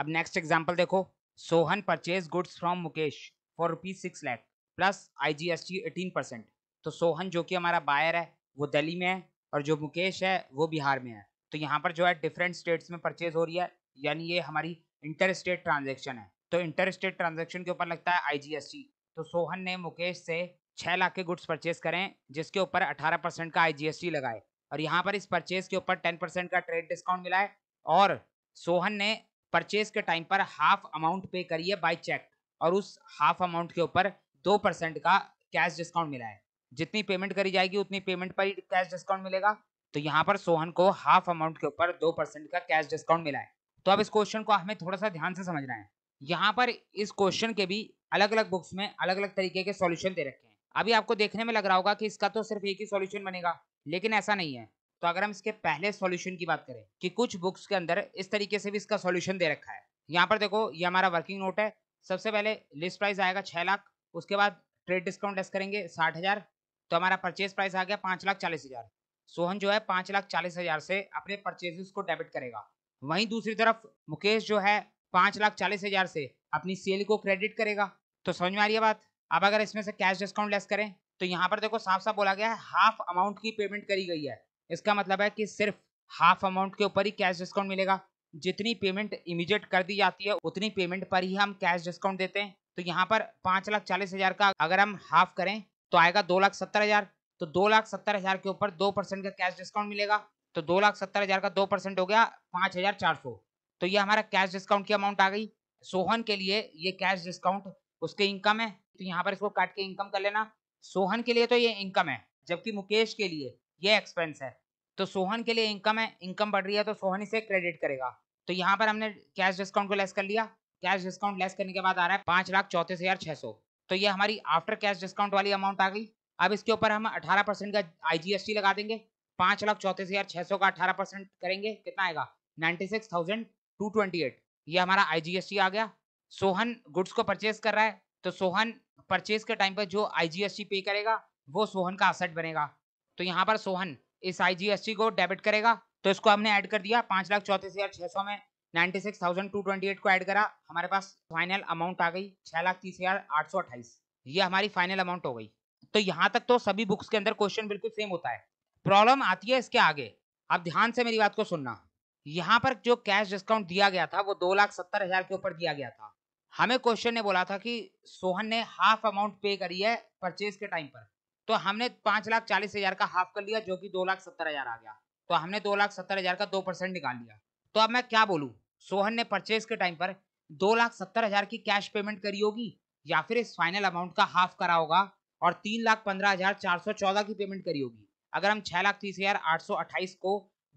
अब next example देखो Sohan purchase goods from Mukesh for rupees six lakh plus I G S T eighteen percent तो सोहन जो कि हमारा बायर है वो दिल्ली में है और जो मुकेश है वो बिहार में है तो यहाँ पर जो है डिफरेंट स्टेट्स में परचेज हो रही है यानी ये हमारी इंटर स्टेट ट्रांजेक्शन है तो इंटर स्टेट ट्रांजेक्शन के ऊपर लगता है आई तो सोहन ने मुकेश से छः लाख के गुड्स परचेज करें जिसके ऊपर अठारह परसेंट का आई लगाए और यहाँ पर इस परचेज के ऊपर टेन परसेंट का ट्रेड डिस्काउंट मिला है और सोहन ने परचेज के टाइम पर हाफ अमाउंट पे करिए बाय चेक और उस हाफ अमाउंट के ऊपर दो परसेंट का कैश डिस्काउंट मिला है जितनी पेमेंट करी जाएगी उतनी पेमेंट पर ही कैश डिस्काउंट मिलेगा तो यहाँ पर सोहन को हाफ अमाउंट के ऊपर दो परसेंट का कैश डिस्काउंट मिला है तो अब इस क्वेश्चन को हमें थोड़ा सा ध्यान से समझना है यहाँ पर इस क्वेश्चन के भी अलग अलग बुक्स में अलग अलग तरीके के सोल्यूशन दे रखे हैं अभी आपको देखने में लग रहा होगा कि इसका तो सिर्फ एक ही सोल्यूशन बनेगा लेकिन ऐसा नहीं है तो अगर हम इसके पहले सॉल्यूशन की बात करें कि कुछ बुक्स के अंदर इस तरीके से भी इसका सॉल्यूशन दे रखा है यहाँ पर देखो ये हमारा वर्किंग नोट है सबसे पहले लिस्ट प्राइस आएगा छः लाख उसके बाद ट्रेड डिस्काउंट लेस करेंगे साठ हज़ार तो हमारा परचेज प्राइस आ गया पाँच लाख चालीस हज़ार सोहन जो है पाँच लाख चालीस हज़ार से अपने परचेजेस को डेबिट करेगा वहीं दूसरी तरफ मुकेश जो है पाँच लाख चालीस हज़ार से अपनी सेल को क्रेडिट करेगा तो समझ में आ रही है बात अब अगर इसमें से कैश डिस्काउंट लेस करें तो यहाँ पर देखो साफ साफ बोला गया है हाफ अमाउंट की पेमेंट करी गई है इसका मतलब है कि सिर्फ हाफ अमाउंट के ऊपर ही कैश डिस्काउंट मिलेगा जितनी पेमेंट इमीजिएट कर दी जाती है उतनी पेमेंट पर ही हम कैश डिस्काउंट देते हैं तो यहाँ पर पाँच लाख चालीस हज़ार का अगर हम हाफ करें तो आएगा दो लाख सत्तर हज़ार तो दो लाख सत्तर हज़ार के ऊपर दो परसेंट का कैश डिस्काउंट मिलेगा तो दो लाख सत्तर हज़ार का दो परसेंट हो गया पाँच हज़ार चार सौ तो ये हमारा कैश डिस्काउंट की अमाउंट आ गई सोहन के लिए ये कैश डिस्काउंट उसके इनकम है तो यहाँ पर इसको काट के इनकम कर लेना सोहन के लिए तो ये इनकम है जबकि मुकेश के लिए ये एक्सपेंस है तो सोहन के लिए इनकम है इनकम बढ़ रही है तो सोहन इसे क्रेडिट करेगा तो यहाँ पर हमने कैश डिस्काउंट को लेस कर लिया कैश डिस्काउंट लेस करने के बाद आ रहा है पांच लाख चौतीस हजार छह सौ तो ये हमारी आफ्टर कैश डिस्काउंट वाली अमाउंट आ गई अब इसके ऊपर हम अठारह परसेंट का आईजीएसटी लगा देंगे पांच लाख चौतीस हजार छह सौ का अठारह परसेंट करेंगे कितना आएगा ninety six thousand two twenty eight ये हमारा आईजीएसटी आ गया सोहन गुड्स को परचेज कर रहा है तो सोहन परचेज के टाइम पर जो आईजीएसटी पे करेगा वो सोहन का असट बनेगा तो यहाँ पर सोहन इस आईजीएसटी को डेबिट करेगा तो इसको हमने ऐड कर दिया पांच लाख चौतीस हजार छह सौ में ninety six thousand two twenty eight को ऐड करा हमारे पास फाइनल अमाउंट आ गई छह लाख तीस हजार आठ सौ अट्ठाईस ये हमारी फाइनल अमाउंट हो गई तो यहाँ तक तो सभी बुक्स के अंदर क्वेश्चन बिल्कुल सेम होता है प्रॉब्लम आती है इसके आगे आप ध्यान से मेरी बात को सुनना यहाँ पर जो कैश डिस्काउंट दिया गया था वो दो लाख सत्तर हजार के ऊपर दिया गया था हमें क्वेश्चन ने बोला था कि सोहन ने हाफ अमाउंट पे करी है परचेज के टाइम पर तो हमने पांच लाख चालीस हजार का हाफ कर लिया जो कि दो लाख सत्तर हजार आ गया तो हमने दो लाख सत्तर हजार का दो परसेंट निकाल लिया तो अब मैं क्या बोलूं सोहन ने परचेज के टाइम पर दो लाख सत्तर हजार की कैश पेमेंट करी होगी या फिर इस फाइनल अमाउंट का हाफ करा होगा और तीन लाख पंद्रह हजार चार सौ चौदह की पेमेंट करी होगी अगर हम छह लाख तीस हजार आठ सौ अट्ठाईस को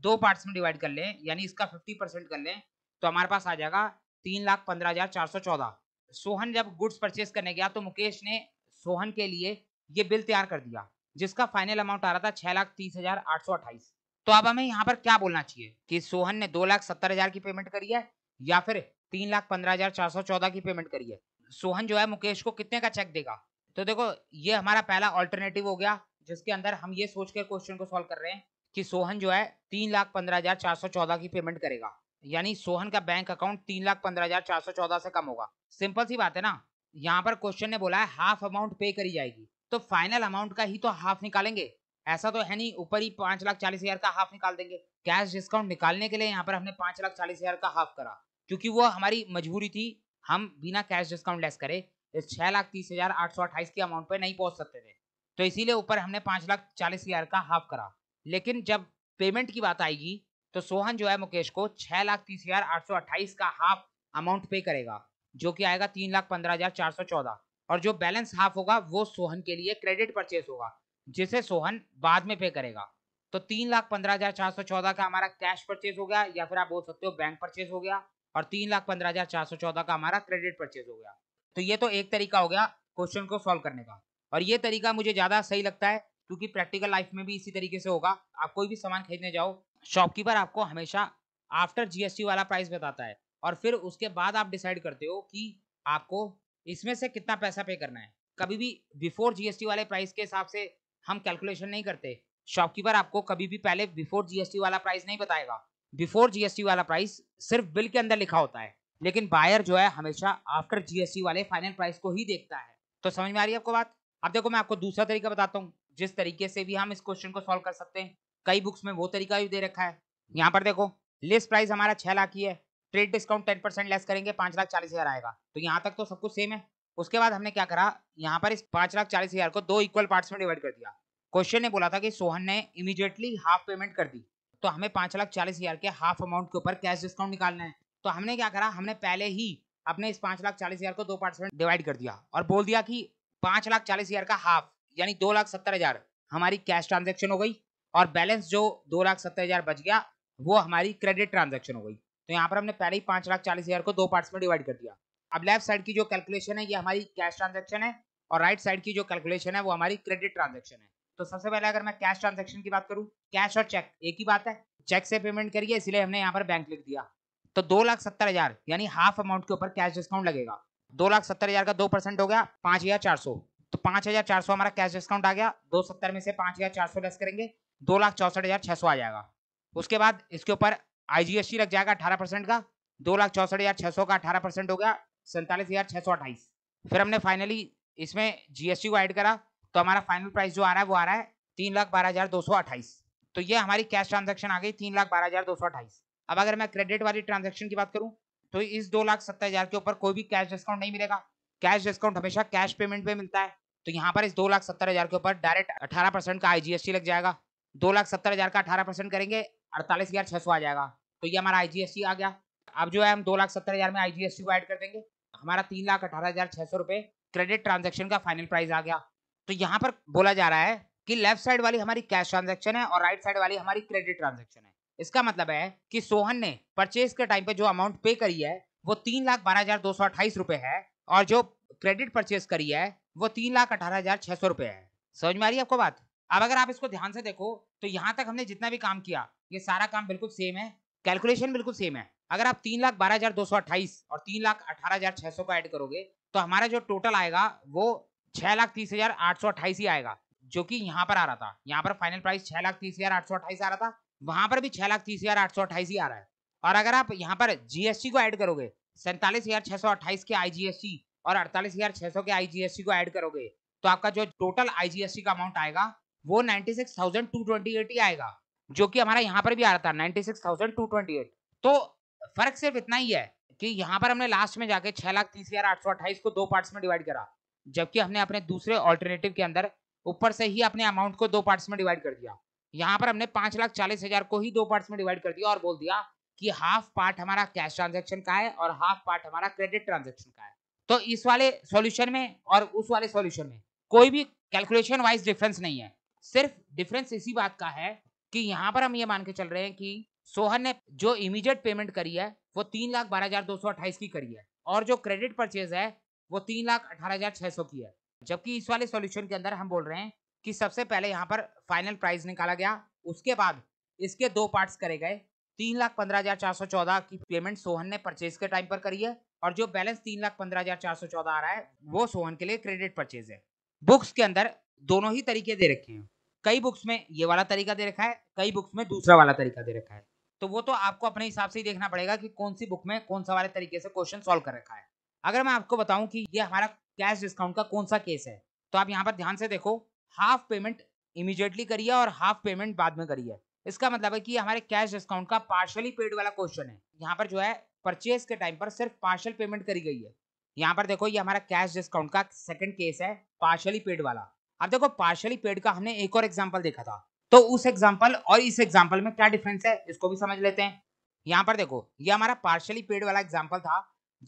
दो पार्ट्स में डिवाइड कर लें यानी इसका फिफ्टी परसेंट कर लें तो हमारे पास आ जाएगा तीन लाख पंद्रह हजार चार सौ चौदह सोहन जब गुड्स परचेज करने गया तो मुकेश ने सोहन के लिए ये बिल तैयार कर दिया जिसका फाइनल अमाउंट आ रहा था छह लाख तीस हजार आठ सौ अट्ठाईस तो अब हमें यहाँ पर क्या बोलना चाहिए कि सोहन ने दो लाख सत्तर हजार की पेमेंट करी है या फिर तीन लाख पंद्रह हजार चार सौ चौदह की पेमेंट करी है सोहन जो है मुकेश को कितने का चेक देगा तो देखो ये हमारा पहला ऑल्टरनेटिव हो गया जिसके अंदर हम ये सोच के क्वेश्चन को सोल्व कर रहे हैं कि सोहन जो है तीन लाख पंद्रह हजार चार सौ चौदह की पेमेंट करेगा यानी सोहन का बैंक अकाउंट तीन लाख पंद्रह हजार चार सौ चौदह से कम होगा सिंपल सी बात है ना यहाँ पर क्वेश्चन ने बोला है हाफ अमाउंट पे करी जाएगी तो फाइनल अमाउंट का ही तो हाफ निकालेंगे ऐसा तो है नहीं ऊपर ही पांच लाख चालीस हजार का हाफ निकाल देंगे कैश डिस्काउंट निकालने के लिए यहाँ पर हमने पांच लाख चालीस हजार का हाफ करा क्योंकि वो हमारी मजबूरी थी हम बिना कैश डिस्काउंट लेस करे इस छह लाख तीस हजार आठ सौ अट्ठाईस के अमाउंट पर नहीं पहुंच सकते थे तो इसीलिए ऊपर हमने पांच लाख चालीस हजार का हाफ करा लेकिन जब पेमेंट की बात आएगी तो सोहन जो है मुकेश को छह लाख तीस हजार आठ सौ अट्ठाईस का हाफ अमाउंट पे करेगा जो कि आएगा तीन लाख पंद्रह हजार चार सौ चौदह और जो बैलेंस हाफ होगा वो सोहन के लिए क्रेडिट परचेस होगा जिसे सोहन बाद में पे करेगा तो तीन लाख पंद्रह हजार चार सौ चौदह का हमारा कैश परचेस हो गया या फिर आप बोल सकते हो बैंक परचेस हो गया और तीन लाख पंद्रह हजार चार सौ चौदह का हमारा क्रेडिट परचेस हो गया तो ये तो एक तरीका हो गया क्वेश्चन को सॉल्व करने का और ये तरीका मुझे ज़्यादा सही लगता है क्योंकि प्रैक्टिकल लाइफ में भी इसी तरीके से होगा आप कोई भी सामान खरीदने जाओ शॉपकीपर आपको हमेशा आफ्टर जीएसटी वाला प्राइस बताता है और फिर उसके बाद आप डिसाइड करते हो कि आपको इसमें से कितना पैसा पे करना है कभी भी बिफोर जीएसटी वाले प्राइस के हिसाब से हम कैलकुलेशन नहीं करते शॉपकीपर आपको कभी भी पहले बिफोर जीएसटी वाला प्राइस नहीं बताएगा बिफोर जीएसटी वाला प्राइस सिर्फ बिल के अंदर लिखा होता है लेकिन बायर जो है हमेशा आफ्टर जीएसटी वाले फाइनल प्राइस को ही देखता है तो समझ में आ रही है आपको बात अब देखो मैं आपको दूसरा तरीका बताता हूँ जिस तरीके से भी हम इस क्वेश्चन को सॉल्व कर सकते हैं कई बुक्स में वो तरीका भी दे रखा है यहाँ पर देखो लिस्ट प्राइस हमारा छह लाख ही है trade discount ten percent less करेंगे पांच लाख चालीस हज़ार आएगा तो यहाँ तक तो सब कुछ सेम है उसके बाद हमने क्या करा यहाँ पर इस पांच लाख चालीस हज़ार को दो इक्वल पार्ट्स में डिवाइड कर दिया क्वेश्चन ने बोला था कि सोहन ने इमीडिएटली हाफ पेमेंट कर दी तो हमें पांच लाख चालीस हज़ार के हाफ अमाउंट के ऊपर कैश डिस्काउंट निकालना है तो हमने क्या करा हमने पहले ही अपने इस पांच लाख चालीस हज़ार को दो पार्ट्स में डिवाइड कर दिया और बोल दिया कि पांच लाख चालीस हज़ार का हाफ यानी दो लाख सत्तर हज़ार हमारी कैश ट्रांजेक्शन हो गई और बैलेंस जो दो लाख सत्तर हज़ार बच गया वो हमारी क्रेडिट ट्रांजेक्शन हो गई तो यहाँ पर हमने पहले ही पांच लाख चालीस हजार को दो पार्ट्स में डिवाइड कर दिया अब लेफ्ट साइड की जो कैलकुलेशन है ये हमारी कैश ट्रांजेक्शन है और राइट साइड की जो कैलकुलेशन है वो हमारी क्रेडिट ट्रांजेक्शन है तो सबसे पहले अगर मैं कैश ट्रांजेक्शन की बात करूँ कैश और चेक एक ही बात है चेक से पेमेंट करिए इसलिए हमने यहाँ पर बैंक लिख दिया तो दो लाख सत्तर हजार यानी हाफ अमाउंट के ऊपर कैश डिस्काउंट लगेगा दो लाख सत्तर हजार का दो परसेंट हो गया पांच हजार चार सौ तो पांच हजार चार सौ हमारा कैश डिस्काउंट आ गया दो सत्तर में से पांच हजार चार सौ लेस करेंगे दो लाख चौसठ हजार छह सौ आ जाएगा उसके बाद इसके ऊपर आईजीएसटी लग जाएगा अठारह परसेंट का दो लाख चौसठ हजार छह सौ का अठारह परसेंट हो गया सैंतालीस हजार छह सौ अट्ठाईस फिर हमने फाइनली इसमें जीएसटी को ऐड करा तो हमारा फाइनल प्राइस जो आ रहा है वो आ रहा है तीन लाख बारह हजार दो सौ अट्ठाईस तो ये हमारी कैश ट्रांजेक्शन आ गई तीन लाख बारह हजार दो सौ अट्ठाईस अब अगर मैं क्रेडिट वाली ट्रांजेक्शन की बात करूँ तो इस दो लाख सत्तर हजार के ऊपर कोई भी कैश डिस्काउंट नहीं मिलेगा कैश डिस्काउंट हमेशा कैश पेमेंट पे मिलता है तो यहाँ पर इस दो लाख सत्तर हजार के ऊपर डायरेक्ट अठारह परसेंट का आईजीएसटी लग जाएगा दो लाख सत्तर हज़ार का अठारह परसेंट करेंगे अड़तालीस हज़ार छह सौ आ जाएगा तो ये हमारा आई आ गया अब जो है हम दो लाख सत्तर हज़ार में आई जी एस टी को ऐड कर देंगे हमारा तीन लाख अठारह हज़ार छह सौ रुपए क्रेडिट ट्रांजेक्शन का फाइनल प्राइस आ गया तो यहाँ पर बोला जा रहा है कि लेफ्ट साइड वाली हमारी कैश ट्रांजेक्शन है और राइट साइड वाली हमारी क्रेडिट ट्रांजेक्शन है इसका मतलब है कि सोहन ने परचेज के टाइम पे जो अमाउंट पे करी है वो तीन लाख बारह हजार दो सौ अट्ठाईस रुपए है और जो क्रेडिट परचेज करी है वो तीन लाख अठारह हजार छह सौ रुपए है समझ में आ रही है आपको बात अब अगर आप इसको ध्यान से देखो तो यहाँ तक हमने जितना भी काम किया ये सारा काम बिल्कुल सेम है कैलकुलेशन बिल्कुल सेम है अगर आप तीन लाख बारह हजार दो सौ अट्ठाईस और तीन लाख अठारह हजार छह सौ को ऐड करोगे तो हमारा जो टोटल आएगा वो छह लाख तीस हजार आठ सौ अट्ठाईस ही आएगा जो कि यहाँ पर आ रहा था यहाँ पर फाइनल प्राइस छह लाख तीस हजार आठ सौ अट्ठाईस आ रहा था वहां पर भी छह लाख तीस हजार आठ सौ अट्ठाईस ही आ रहा है और अगर आप यहाँ पर जीएसटी को ऐड करोगे सैंतालीस हजार छह सौ अट्ठाईस के आईजीएसटी और अड़तालीस हजार छह सौ के आईजीएसटी को ऐड करोगे तो आपका जो टोटल आईजीएसटी का अमाउंट आएगा वो ही आएगा जो कि हमारा यहाँ पर भी आ रहा था 96,228 तो फर्क सिर्फ इतना ही है कि यहाँ पर हमने लास्ट में जाके छह लाख तीस हजार आठ सौ अट्ठाईस को दो पार्ट्स में डिवाइड करा जबकि हमने अपने दूसरे ऑल्टरनेटिव के अंदर ऊपर से ही अपने अमाउंट को दो पार्ट्स में डिवाइड कर दिया यहाँ पर हमने पांच लाख चालीस हजार को ही दो पार्ट्स में डिवाइड कर दिया और बोल दिया कि हाफ पार्ट हमारा कैश ट्रांजेक्शन का है और हाफ पार्ट हमारा क्रेडिट ट्रांजेक्शन का है तो इस वाले सोल्यूशन में और उस वाले सोल्यूशन में कोई भी कैलकुलेशन वाइज डिफरेंस नहीं है सिर्फ डिफरेंस इसी बात का है कि यहाँ पर हम ये मान के चल रहे हैं कि सोहन ने जो इमीडिएट पेमेंट करी है वो तीन लाख बारह हजार दो सौ अट्ठाईस की करी है और जो क्रेडिट परचेज है वो तीन लाख अठारह हजार छह सौ की है जबकि इस वाले सॉल्यूशन के अंदर हम बोल रहे हैं कि सबसे पहले यहाँ पर फाइनल प्राइस निकाला गया उसके बाद इसके दो पार्ट्स करे गए तीन लाख पंद्रह हजार चार सौ चौदह की पेमेंट सोहन ने परचेज के टाइम पर करी है और जो बैलेंस तीन लाख पंद्रह हजार चार सौ चौदह आ रहा है वो सोहन के लिए क्रेडिट परचेज है बुक्स के अंदर दोनों ही तरीके दे रखे हैं कई बुक्स में ये वाला तरीका दे रखा है कई बुक्स में दूसरा वाला तरीका दे रखा है तो वो तो आपको अपने हिसाब से ही देखना पड़ेगा कि कौन सी बुक में कौन सा वाले तरीके से क्वेश्चन सोल्व कर रखा है अगर मैं आपको बताऊं कि ये हमारा कैश डिस्काउंट का कौन सा केस है तो आप यहाँ पर ध्यान से देखो हाफ पेमेंट इमीजिएटली करिए और हाफ पेमेंट बाद में करिए इसका मतलब है कि हमारे कैश डिस्काउंट का पार्शली पेड वाला क्वेश्चन है यहाँ पर जो है परचेज के टाइम पर सिर्फ पार्शल पेमेंट करी गई है यहाँ पर देखो ये हमारा कैश डिस्काउंट का सेकंड केस है पार्शली पेड वाला अब देखो पार्शली पेड का हमने एक और एग्जाम्पल देखा था तो उस एग्जाम्पल और इस एग्जाम्पल में क्या डिफरेंस है इसको भी समझ लेते हैं यहाँ पर देखो ये हमारा पार्शियली पेड वाला एग्जाम्पल था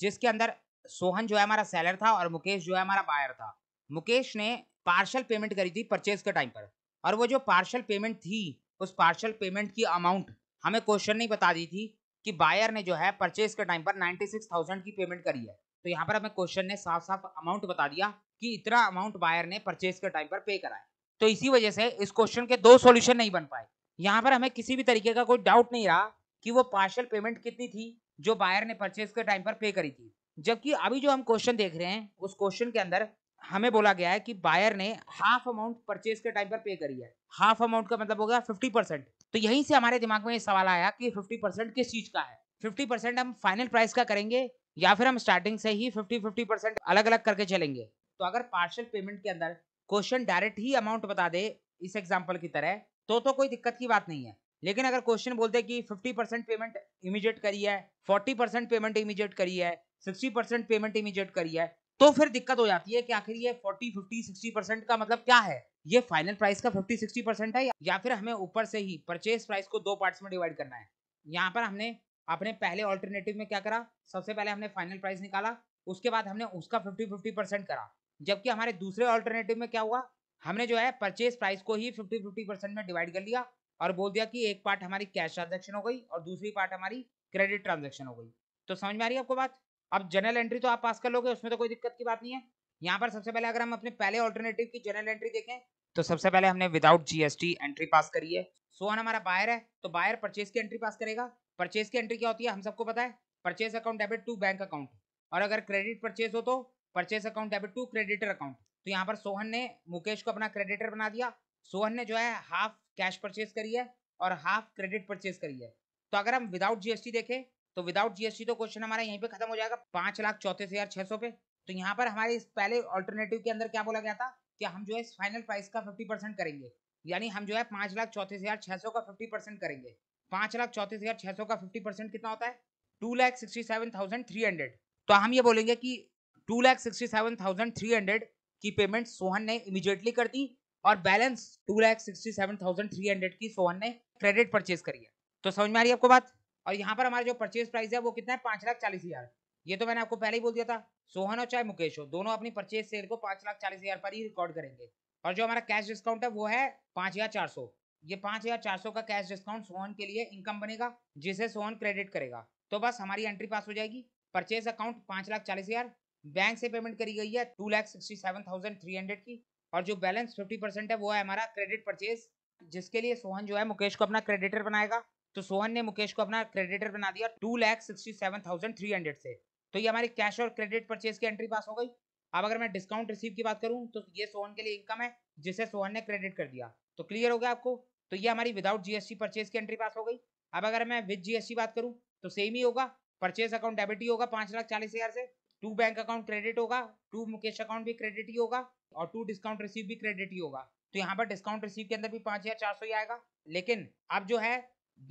जिसके अंदर सोहन जो है हमारा सेलर था और मुकेश जो है हमारा बायर था मुकेश ने पार्शल पेमेंट करी थी परचेज के टाइम पर और वो जो पार्शल पेमेंट थी उस पार्शल पेमेंट की अमाउंट हमें क्वेश्चन नहीं बता दी थी कि बायर ने जो है परचेज के टाइम पर 96,000 की पेमेंट करी है तो यहाँ पर हमें क्वेश्चन ने साफ साफ अमाउंट बता दिया कि इतना अमाउंट बायर ने परचेज के टाइम पर पे करा है तो इसी वजह से इस क्वेश्चन के दो सोल्यूशन नहीं बन पाए यहाँ पर हमें किसी भी तरीके का कोई डाउट नहीं रहा कि वो पार्शल पेमेंट कितनी थी जो बायर ने परचेज के टाइम पर पे करी थी जबकि अभी जो हम क्वेश्चन देख रहे हैं उस क्वेश्चन के अंदर हमें बोला गया है कि बायर ने हाफ अमाउंट परचेज के टाइम पर पे करी है हाफ अमाउंट का मतलब हो गया फिफ्टी परसेंट तो यहीं से हमारे दिमाग में ये सवाल आया कि फिफ्टी परसेंट किस चीज का है फिफ्टी परसेंट हम फाइनल प्राइस का करेंगे या फिर हम स्टार्टिंग से ही फिफ्टी फिफ्टी परसेंट अलग अलग करके चलेंगे तो अगर पार्शियल पेमेंट के अंदर क्वेश्चन डायरेक्ट ही अमाउंट बता दे इस एग्जाम्पल की तरह तो तो कोई दिक्कत की बात नहीं है लेकिन अगर क्वेश्चन बोलते कि 50 परसेंट पेमेंट इमीजिएट करी है 40 परसेंट पेमेंट इमीजिएट करी है 60 परसेंट पेमेंट इमीजिएट करी है तो फिर दिक्कत हो जाती है कि आखिर ये 40, 50, 60 परसेंट का मतलब क्या है ये फाइनल प्राइस का 50, 60 परसेंट है या फिर हमें ऊपर से ही परचेज प्राइस को दो पार्ट्स में डिवाइड करना है यहाँ पर हमने आपने पहले ऑल्टरनेटिव में क्या करा सबसे पहले हमने फाइनल प्राइस निकाला उसके बाद हमने उसका फिफ्टी फिफ्टी परसेंट करा जबकि हमारे दूसरे ऑल्टरनेटिव में क्या हुआ हमने जो है परचेज प्राइस को ही फिफ्टी फिफ्टी परसेंट में डिवाइड कर लिया और बोल दिया कि एक पार्ट हमारी कैश ट्रांजेक्शन हो गई और दूसरी पार्ट हमारी क्रेडिट ट्रांजेक्शन हो गई तो समझ में आ रही है आपको बात अब जनरल एंट्री तो आप पास कर लोगे उसमें तो कोई दिक्कत की बात नहीं है यहाँ पर सबसे पहले अगर हम अपने पहले ऑल्टरनेटिव की जनरल एंट्री देखें तो सबसे पहले हमने विदाउट जीएसटी एंट्री पास करी है सोहन हमारा बायर है तो बायर परचेज की एंट्री पास करेगा परचेज की एंट्री क्या होती है हम सबको पता है purchase account debit to bank account और अगर क्रेडिट परचेज हो तो purchase account debit to creditor account तो यहाँ पर सोहन ने मुकेश को अपना क्रेडिटर बना दिया सोहन ने जो है हाफ कैश परचेज करी है और हाफ क्रेडिट परचेज करी है तो अगर हम विदाउट जीएसटी देखें तो विदाउट जीएसटी तो क्वेश्चन हमारा यहीं पे खत्म हो जाएगा पांच लाख चौतीस हजार छह सौ पे तो यहाँ पर हमारे इस पहले ऑल्टरनेटिव के अंदर क्या बोला गया था कि हम जो है फाइनल प्राइस का फिफ्टी परसेंट करेंगे यानी हम जो है पांच लाख चौतीस हजार छह सौ का फिफ्टी परसेंट करेंगे पांच लाख चौतीस हजार छह सौ का फिफ्टी परसेंट कितना होता है two lakh sixty seven thousand three hundred तो हम ये बोलेंगे कि two lakh sixty seven thousand three hundred की पेमेंट सोहन ने इमीजिएटली कर दी और balance two lakh sixty seven thousand three hundred की सोहन ने क्रेडिट परचेज करी है तो समझ में आ रही है आपको बात और यहाँ पर हमारा जो परचेज प्राइस है वो कितना है पांच लाख चालीस हजार ये तो मैंने आपको पहले ही बोल दिया था सोहन और चाहे मुकेश हो दोनों अपनी परचेज सेल को पांच लाख चालीस हजार पर ही रिकॉर्ड करेंगे और जो हमारा कैश डिस्काउंट है वो है पांच हजार चार सौ ये पांच हजार चार सौ का कैश डिस्काउंट सोहन के लिए इनकम बनेगा जिसे सोहन क्रेडिट करेगा तो बस हमारी एंट्री पास हो जाएगी परचेज अकाउंट पांच लाख चालीस हजार बैंक से पेमेंट करी गई है two lakh sixty seven thousand three hundred की और जो बैलेंस फिफ्टी परसेंट है वो है हमारा क्रेडिट परचेज जिसके लिए सोहन जो है मुकेश को अपना क्रेडिटर बनाएगा तो सोहन ने मुकेश को अपना क्रेडिटर बना दिया two lakh sixty seven thousand three hundred से तो ये हमारी कैश और क्रेडिट परचेज की एंट्री पास हो गई अब अगर मैं डिस्काउंट रिसीव की बात करूं तो ये सोहन के लिए इनकम है जिसे सोहन ने क्रेडिट कर दिया तो क्लियर हो गया आपको तो ये हमारी विदाउट जीएसटी परचेज की एंट्री पास हो गई अब अगर मैं विद जीएसटी बात करूं तो सेम ही होगा परचेज अकाउंट डेबिट ही होगा पांच लाख चालीस हजार से टू बैंक अकाउंट क्रेडिट होगा टू मुकेश अकाउंट भी क्रेडिट ही होगा और टू डिस्काउंट रिसीव भी क्रेडिट ही होगा तो यहाँ पर डिस्काउंट रिसीव के अंदर भी पांच हजार चार सौ ही आएगा लेकिन अब जो है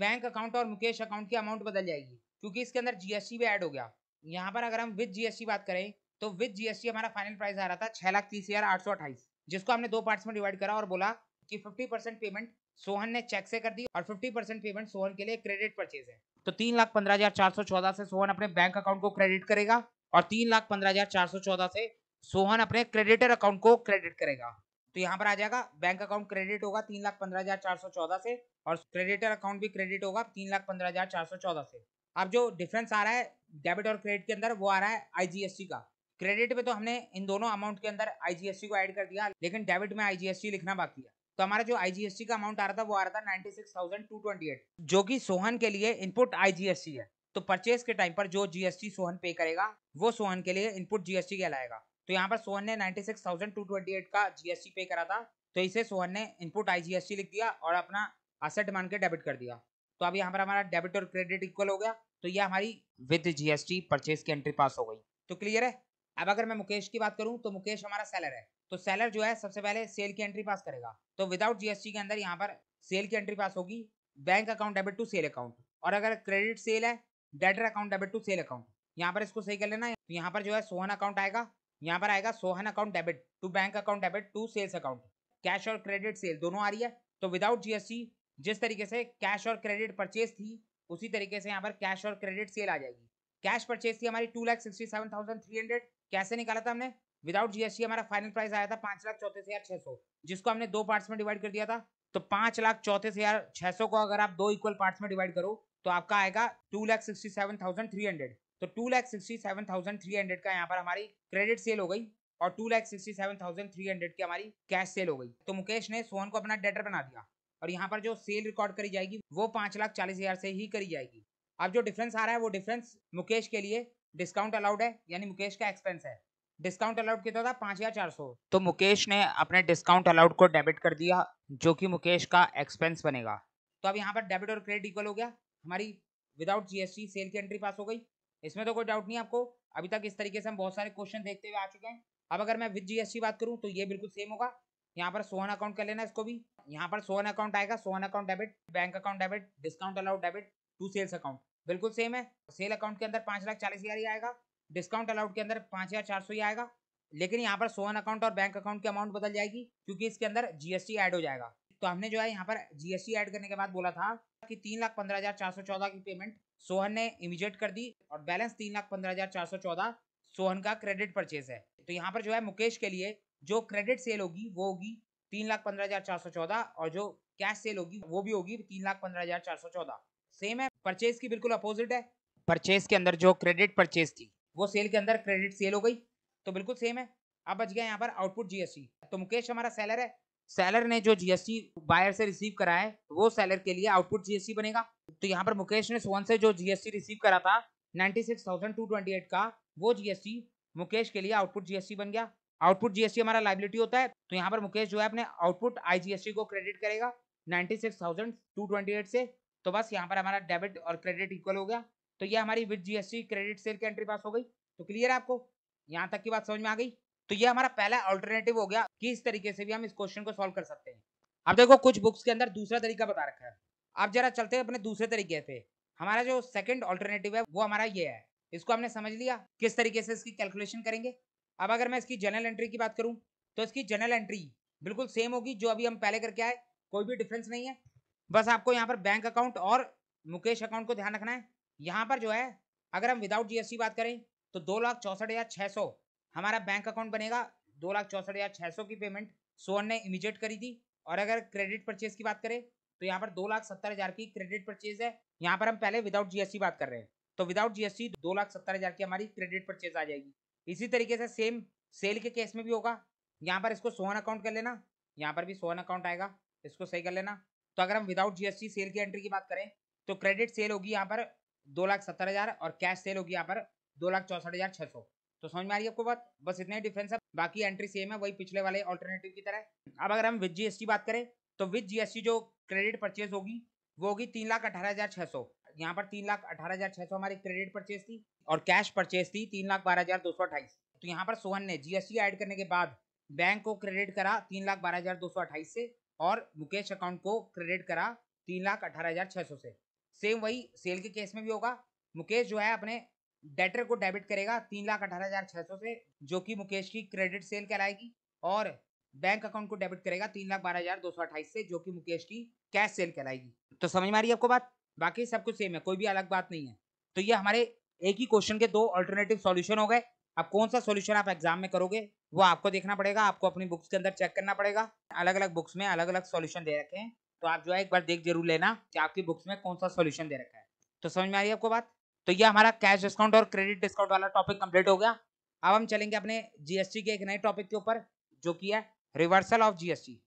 बैंक अकाउंट और मुकेश अकाउंट की अमाउंट बदल जाएगी क्योंकि इसके अंदर जीएसटी भी ऐड हो गया यहाँ पर अगर हम विद जीएसटी बात करें तो विद जीएसटी हमारा फाइनल प्राइस आ रहा था छह लाख तीस हजार आठ सौ अट्ठाईस जिसको हमने दो पार्ट्स में डिवाइड करा और बोला कि 50 परसेंट पेमेंट सोहन ने चेक से कर दी और 50 परसेंट पेमेंट सोहन के लिए क्रेडिट परचेज है तो तीन लाख पंद्रह हजार चार सौ चौदह से सोहन अपने बैंक अकाउंट को क्रेडिट करेगा और तीन लाख पंद्रह हजार चार सौ चौदह से सोहन अपने क्रेडिटर अकाउंट को क्रेडिट करेगा तो यहाँ पर आ जाएगा बैंक अकाउंट क्रेडिट होगा तीन लाख पंद्रह हजार चार सौ चौदह से और क्रेडिटर अकाउंट भी क्रेडिट होगा तीन लाख पंद्रह हजार चार सौ चौदह से अब जो डिफरेंस आ रहा है डेबिट और क्रेडिट के अंदर वो आ रहा है आईजीएसटी का क्रेडिट में तो हमने इन दोनों अमाउंट के अंदर आईजीएसटी को ऐड कर दिया लेकिन डेबिट में आईजीएसटी लिखना बाकी है तो हमारा जो आईजीएसटी का अमाउंट आ रहा था वो आ रहा था ninety six thousand two twenty eight जो कि सोहन के लिए इनपुट आईजीएसटी है तो परचेज के टाइम पर जो जीएसटी सोहन पे करेगा वो सोहन के लिए इनपुट जीएसटी कहलाएगा तो यहाँ पर सोहन ने ninety six thousand two twenty eight का जीएसटी पे करा था तो इसे सोहन ने इनपुट आईजीएसटी लिख दिया और अपना असेट मान के डेबिट कर दिया तो अब यहाँ पर हमारा डेबिट और क्रेडिट इक्वल हो गया तो ये हमारी विद जीएसटी परचेज की एंट्री पास हो गई तो क्लियर है अब अगर मैं मुकेश की बात करूँ तो मुकेश हमारा सेलर है तो सेलर जो है सबसे पहले सेल की एंट्री पास करेगा तो विदाउट जीएसटी के अंदर यहाँ पर सेल की एंट्री पास होगी bank account debit to sale account और अगर क्रेडिट सेल है debtor account debit to sale account यहाँ पर इसको सही कर लेना है तो यहाँ पर जो है सोहन अकाउंट आएगा यहाँ पर आएगा Sohan account debit to bank account debit to sales account cash और क्रेडिट सेल दोनों आ रही है तो विदाउट जीएसटी जिस तरीके से कैश और क्रेडिट परचेज थी उसी तरीके से यहाँ पर कैश और क्रेडिट सेल आ जाएगी कैश परचेज थी हमारी two lakh sixty seven thousand three hundred कैसे निकाला था हमने विदाउट जीएसटी हमारा फाइनल प्राइस आया था पांच लाख चौतीस हजार छह सौ जिसको हमने दो पार्ट्स में डिवाइड कर दिया था तो पांच लाख चौतीस हजार छह सौ को अगर आप दो इक्वल पार्ट्स में डिवाइड करो तो आपका आएगा two lakh sixty seven thousand three hundred तो two lakh sixty seven thousand three hundred का यहाँ पर हमारी क्रेडिट सेल हो गई और two lakh sixty seven thousand three hundred की हमारी कैश सेल हो गई तो मुकेश ने सोहन को अपना डेटर बना दिया और यहाँ पर जो सेल रिकॉर्ड करी जाएगी वो पांच लाख चालीस हजार से ही करी जाएगी अब जो डिफरेंस आ रहा है वो डिफरेंस मुकेश के लिए डिस्काउंट अलाउड है यानी मुकेश का एक्सपेंस है डिस्काउंट अलाउड कितना था पाँच हजार चार सौ तो मुकेश ने अपने डिस्काउंट अलाउड को डेबिट कर दिया जो कि मुकेश का एक्सपेंस बनेगा तो अब यहाँ पर डेबिट और क्रेडिट इक्वल हो गया हमारी विदाउट जीएसटी सेल की एंट्री पास हो गई इसमें तो कोई डाउट नहीं आपको अभी तक इस तरीके से हम बहुत सारे क्वेश्चन देखते हुए आ चुके हैं अब अगर मैं विद जीएसटी बात करूँ तो ये बिल्कुल सेम होगा यहाँ पर सोहन अकाउंट कर लेना इसको भी यहाँ पर सोहन अकाउंट आएगा Sohan account debit bank account debit discount allowed debit to sales account बिल्कुल सेम है सेल अकाउंट के अंदर पांच लाख चालीस हज़ार ही आएगा डिस्काउंट अलाउड के अंदर पांच हज़ार चार सौ ही आएगा लेकिन यहाँ पर सोहन अकाउंट और बैंक अकाउंट की अमाउंट बदल जाएगी क्योंकि इसके अंदर जीएसटी ऐड हो जाएगा तो हमने जो है यहाँ पर जीएसटी ऐड करने के बाद बोला था कि तीन लाख पंद्रह हज़ार चार सौ चौदह की पेमेंट सोहन ने इमीजिएट कर दी और बैलेंस तीन लाख पंद्रह हज़ार चार सौ चौदह सोहन का क्रेडिट परचेज है तो यहाँ पर जो है मुकेश के लिए जो क्रेडिट सेल होगी वो होगी तीन लाख पंद्रह हज़ार चार सौ चौदह और जो कैश सेल होगी वो भी होगी तीन लाख पंद्रह हज़ार चार सौ चौदह सेम है परचेज की बिल्कुल अपोजिट है परचेज के अंदर जो क्रेडिट परचेज थी वो सेल के अंदर क्रेडिट सेल हो गई तो बिल्कुल सेम है अब बच गया यहाँ पर आउटपुट जीएसटी तो मुकेश हमारा सेलर है सेलर ने जो जीएसटी बायर से रिसीव करा है वो सेलर के लिए आउटपुट जीएसटी बनेगा तो यहाँ पर मुकेश ने सोहन से जो जीएसटी रिसीव करा था 96,228 का वो जीएसटी मुकेश के लिए आउटपुट जीएसटी बन गया आउटपुट जीएसटी हमारा लाइबिलिटी होता है तो यहाँ पर मुकेश जो है अपने आउटपुट आई को क्रेडिट करेगा 96,228 से तो बस यहाँ पर हमारा डेबिट और क्रेडिट इक्वल हो गया तो ये हमारी विद जीएसटी क्रेडिट सेल की एंट्री पास हो गई तो क्लियर है आपको यहाँ तक की बात समझ में आ गई तो ये हमारा पहला ऑल्टरनेटिव हो गया कि इस तरीके से भी हम इस क्वेश्चन को सॉल्व कर सकते हैं अब देखो कुछ बुक्स के अंदर दूसरा तरीका बता रखा है आप जरा चलते हैं अपने दूसरे तरीके से हमारा जो सेकंड ऑल्टरनेटिव है वो हमारा ये है इसको हमने समझ लिया किस तरीके से इसकी कैलकुलेशन करेंगे अब अगर मैं इसकी जनरल एंट्री की बात करूँ तो इसकी जनरल एंट्री बिल्कुल सेम होगी जो अभी हम पहले करके आए कोई भी डिफरेंस नहीं है बस आपको यहाँ पर बैंक अकाउंट और मुकेश अकाउंट को ध्यान रखना है यहाँ पर जो है अगर हम विदाउट जीएसटी बात करें तो दो लाख चौंसठ हज़ार छः सौ हमारा बैंक अकाउंट बनेगा दो लाख चौंसठ हज़ार छः सौ की पेमेंट सोहन ने इमीजिएट करी थी और अगर क्रेडिट परचेज की बात करें तो यहाँ पर दो लाख सत्तर हज़ार की क्रेडिट परचेज है यहाँ पर हम पहले विदाउट जीएसटी बात कर रहे हैं तो विदाउट जीएसटी दो लाख सत्तर हज़ार की हमारी क्रेडिट परचेज आ जाएगी इसी तरीके से सेम सेल के केस में भी होगा यहाँ पर इसको सोहन अकाउंट कर लेना यहाँ पर भी सोहन अकाउंट आएगा इसको सही कर लेना तो अगर हम विदाउट जीएसटी सेल की एंट्री की बात करें तो क्रेडिट सेल होगी यहाँ पर दो लाख सत्तर हज़ार और कैश सेल होगी यहाँ पर दो लाख चौसठ हज़ार छह सौ तो समझ में आ रही है आपको बात बस इतने डिफरेंस है बाकी एंट्री सेम है वही पिछले वाले ऑल्टरनेटिव की तरह अब अगर हम विद जीएसटी बात करें तो विद जीएसटी जो क्रेडिट परचेज होगी वो होगी तीन लाख अठारह हज़ार छह सौ यहाँ पर तीन लाख अठारह हज़ार छह सौ हमारी क्रेडिट परचेज थी और कैश परचेज थी तीन लाख बारह हज़ार दो सौ अट्ठाईस तो यहाँ पर सोहन ने जीएसटी एड करने के बाद बैंक को क्रेडिट करा तीन लाख बारह हज़ार दो सौ अट्ठाईस से और मुकेश अकाउंट को क्रेडिट करा तीन लाख अठारह हजार छः सौ से सेम वही सेल के केस में भी होगा मुकेश जो है अपने डेटर को डेबिट करेगा तीन लाख अठारह हजार छः सौ से जो कि मुकेश की क्रेडिट सेल कहलाएगी और बैंक अकाउंट को डेबिट करेगा तीन लाख बारह हजार दो सौ अट्ठाईस से जो कि मुकेश की कैश सेल कहलाएगी तो समझ में आ रही है आपको बात बाकी सब कुछ सेम है कोई भी अलग बात नहीं है तो ये हमारे एक ही क्वेश्चन के दो अल्टरनेटिव सॉल्यूशन हो गए अब कौन सा सॉल्यूशन आप एग्जाम में करोगे वो आपको देखना पड़ेगा आपको अपनी बुक्स के अंदर चेक करना पड़ेगा अलग अलग बुक्स में अलग अलग सॉल्यूशन दे रखे हैं तो आप जो है एक बार देख जरूर लेना कि आपकी बुक्स में कौन सा सॉल्यूशन दे रखा है तो समझ में आई है आपको बात तो ये हमारा कैश डिस्काउंट और क्रेडिट डिस्काउंट वाला टॉपिक कम्प्लीट हो गया अब हम चलेंगे अपने जीएसटी के एक नए टॉपिक के ऊपर जो कि है रिवर्सल ऑफ जीएसटी